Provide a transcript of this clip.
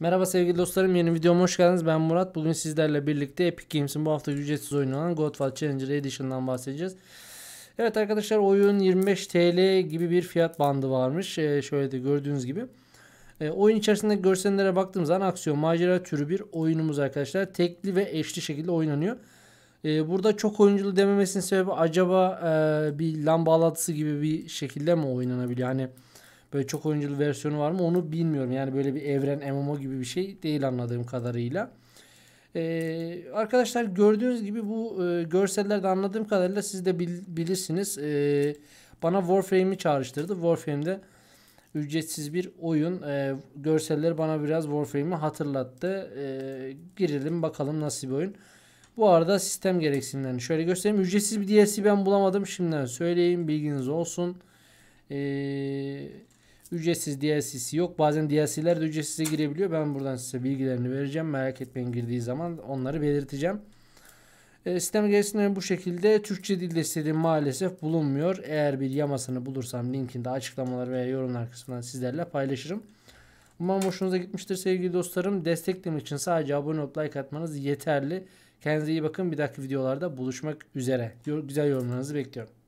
Merhaba sevgili dostlarım yeni videoma hoş geldiniz. Ben Murat. Bugün sizlerle birlikte Epic Games'in bu hafta ücretsiz oyunu olan Godfall Challenger Edition'dan bahsedeceğiz. Evet arkadaşlar oyun 25 TL gibi bir fiyat bandı varmış. Ee, şöyle de gördüğünüz gibi. Ee, oyun içerisinde görsellere baktığımız zaman aksiyon macera türü bir oyunumuz arkadaşlar. Tekli ve eşli şekilde oynanıyor. Ee, burada çok oyunculu dememesinin sebebi acaba e, bir lamba bağlantısı gibi bir şekilde mi oynanabiliyor? Hani Böyle çok oyunculu versiyonu var mı onu bilmiyorum. Yani böyle bir evren MMO gibi bir şey değil anladığım kadarıyla. Ee, arkadaşlar gördüğünüz gibi bu e, görsellerde anladığım kadarıyla siz de bil, bilirsiniz. Ee, bana Warframe'i çağrıştırdı. Warframe'de ücretsiz bir oyun. Ee, görseller bana biraz Warframe'i hatırlattı. Ee, girelim bakalım nasıl bir oyun. Bu arada sistem gereksinimlerini şöyle göstereyim. Ücretsiz bir DLC ben bulamadım. Şimdiden söyleyeyim. Bilginiz olsun. Ee, Ücretsiz DLC'si yok. Bazen DLC'ler de ücretsize girebiliyor. Ben buradan size bilgilerini vereceğim. Merak etmeyin girdiği zaman onları belirteceğim. E, sistem gerisinde bu şekilde Türkçe dilde desteği maalesef bulunmuyor. Eğer bir yamasını bulursam linkinde açıklamalar veya yorumlar kısmından sizlerle paylaşırım. Umarım hoşunuza gitmiştir sevgili dostlarım. Desteklemek için sadece abone olup like atmanız yeterli. Kendinize iyi bakın. Bir dahaki videolarda buluşmak üzere. Güzel yorumlarınızı bekliyorum.